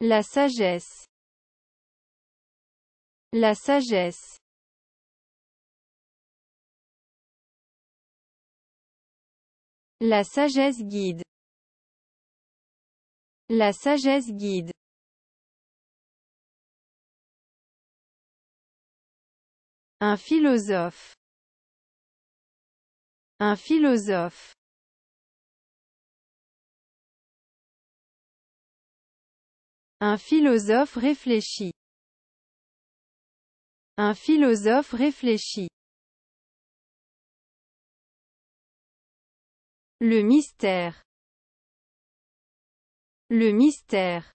La sagesse. La sagesse. La sagesse guide. La sagesse guide. Un philosophe. Un philosophe. Un philosophe réfléchit. Un philosophe réfléchit. Le mystère. Le mystère.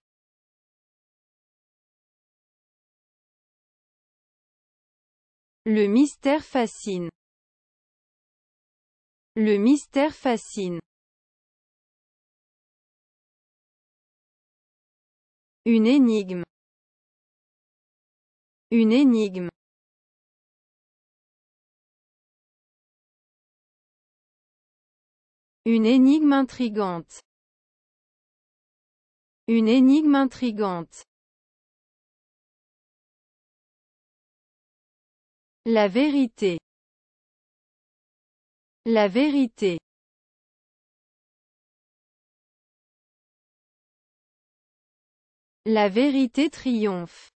Le mystère fascine. Le mystère fascine. Une énigme. Une énigme. Une énigme intrigante. Une énigme intrigante. La vérité. La vérité. La vérité triomphe.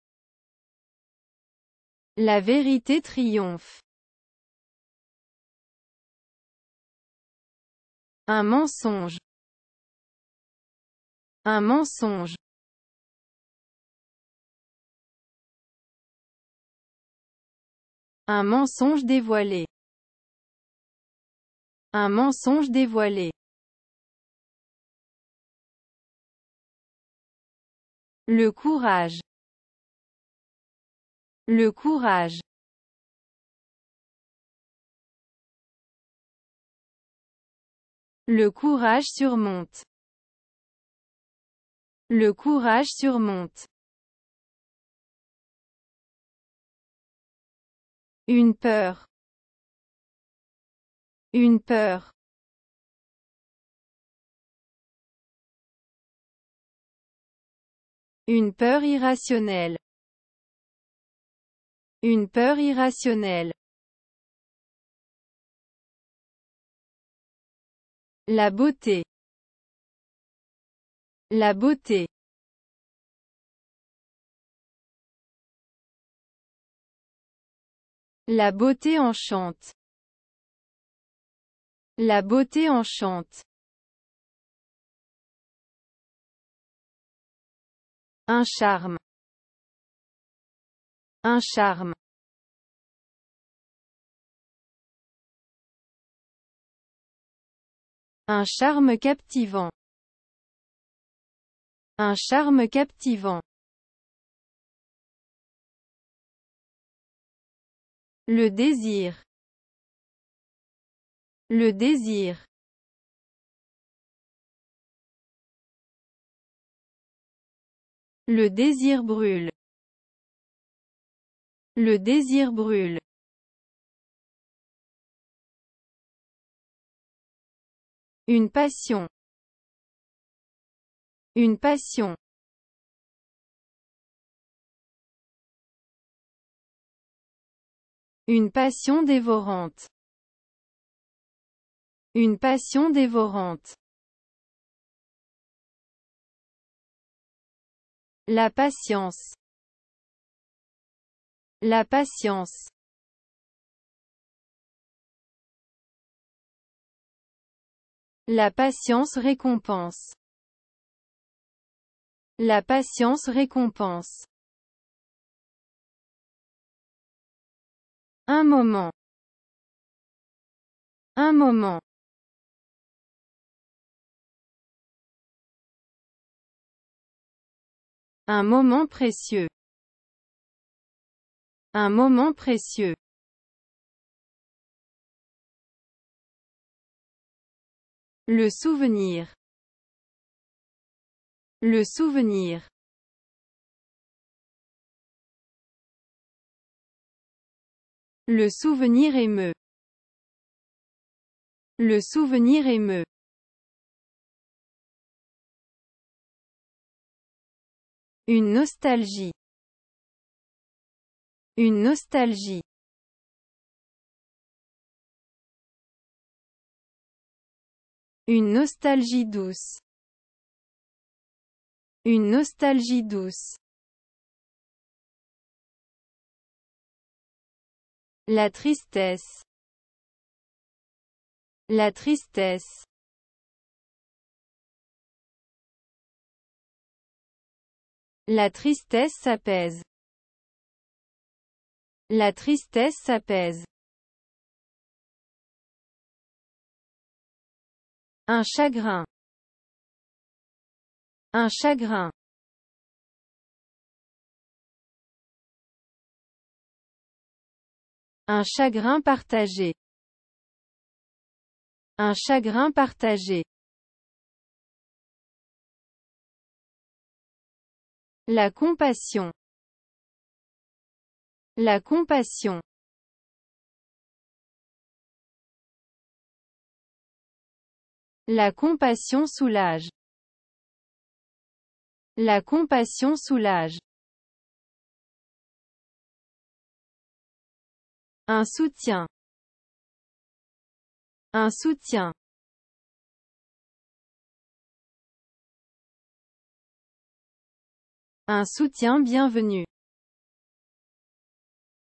La vérité triomphe. Un mensonge. Un mensonge. Un mensonge dévoilé. Un mensonge dévoilé. Le courage. Le courage. Le courage surmonte. Le courage surmonte. Une peur. Une peur. Une peur irrationnelle. Une peur irrationnelle. La beauté. La beauté. La beauté enchante. La beauté enchante. Un charme. Un charme. Un charme captivant. Un charme captivant. Le désir. Le désir. Le désir brûle. Le désir brûle. Une passion. Une passion. Une passion dévorante. Une passion dévorante. La patience. La patience. La patience récompense. La patience récompense. Un moment. Un moment. Un moment précieux. Un moment précieux. Le souvenir. Le souvenir. Le souvenir émeut. Le souvenir émeut. Une nostalgie. Une nostalgie. Une nostalgie douce. Une nostalgie douce. La tristesse. La tristesse. La tristesse s'apaise. La tristesse s'apaise. Un chagrin. Un chagrin. Un chagrin partagé. Un chagrin partagé. La compassion. La compassion. La compassion soulage. La compassion soulage. Un soutien. Un soutien. Un soutien bienvenu.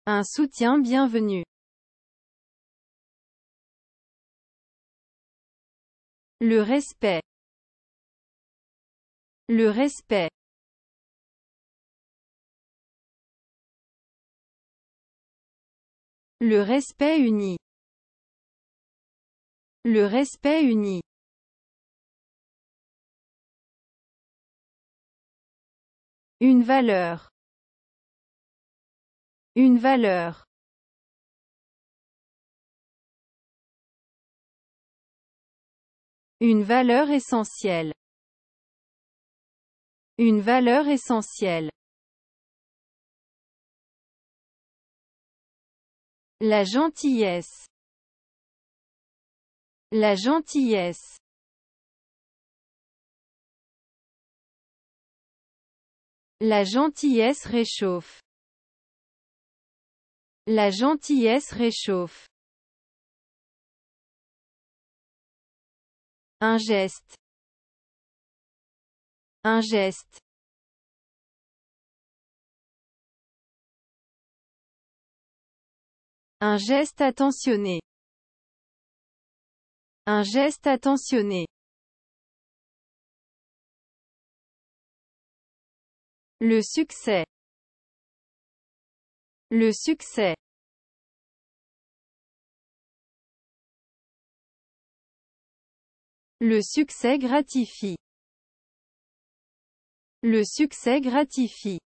Un soutien bienvenu. Le respect. Le respect. Le respect uni. Le respect uni. Une valeur. Une valeur. Une valeur essentielle. Une valeur essentielle. La gentillesse. La gentillesse. La gentillesse réchauffe. La gentillesse réchauffe. Un geste. Un geste. Un geste attentionné. Un geste attentionné. Le succès. Le succès. Le succès gratifie. Le succès gratifie.